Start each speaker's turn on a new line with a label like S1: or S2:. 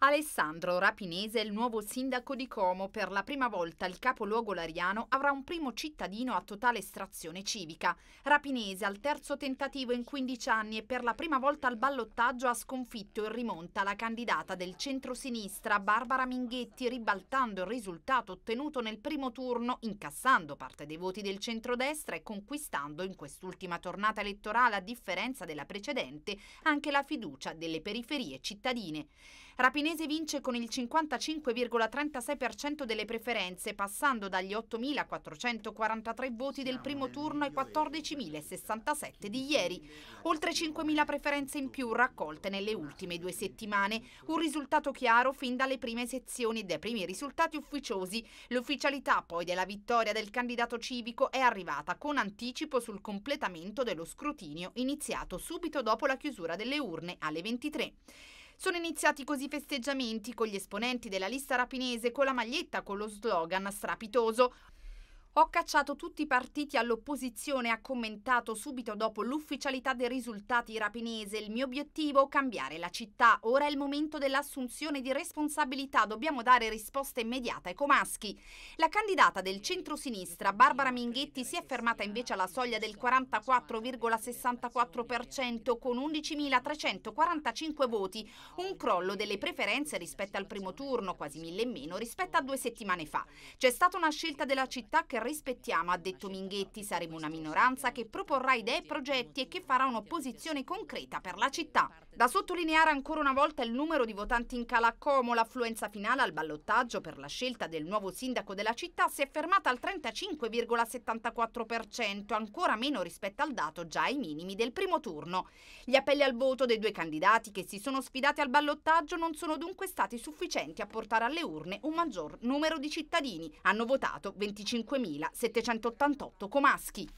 S1: Alessandro Rapinese è il nuovo sindaco di Como. Per la prima volta il capoluogo lariano avrà un primo cittadino a totale estrazione civica. Rapinese al terzo tentativo in 15 anni e per la prima volta al ballottaggio ha sconfitto e rimonta la candidata del centro-sinistra, Barbara Minghetti ribaltando il risultato ottenuto nel primo turno, incassando parte dei voti del centrodestra e conquistando in quest'ultima tornata elettorale a differenza della precedente anche la fiducia delle periferie cittadine. Rapinese Cremonese vince con il 55,36% delle preferenze, passando dagli 8.443 voti del primo turno ai 14.067 di ieri. Oltre 5.000 preferenze in più raccolte nelle ultime due settimane. Un risultato chiaro fin dalle prime sezioni e dai primi risultati ufficiosi. L'ufficialità poi della vittoria del candidato civico è arrivata con anticipo sul completamento dello scrutinio iniziato subito dopo la chiusura delle urne alle 23. Sono iniziati così festeggiamenti con gli esponenti della lista rapinese con la maglietta con lo slogan strapitoso ho cacciato tutti i partiti all'opposizione, ha commentato subito dopo l'ufficialità dei risultati rapinese. Il mio obiettivo? è Cambiare la città. Ora è il momento dell'assunzione di responsabilità. Dobbiamo dare risposta immediata ai comaschi. La candidata del centro-sinistra, Barbara Minghetti, si è fermata invece alla soglia del 44,64% con 11.345 voti, un crollo delle preferenze rispetto al primo turno, quasi mille in meno rispetto a due settimane fa. C'è stata una scelta della città che rispettiamo, ha detto Minghetti. Saremo una minoranza che proporrà idee e progetti e che farà un'opposizione concreta per la città. Da sottolineare ancora una volta il numero di votanti in cala a Como, l'affluenza finale al ballottaggio per la scelta del nuovo sindaco della città si è fermata al 35,74%, ancora meno rispetto al dato già ai minimi del primo turno. Gli appelli al voto dei due candidati che si sono sfidati al ballottaggio non sono dunque stati sufficienti a portare alle urne un maggior numero di cittadini. Hanno votato 25.000. 3788 Comaschi.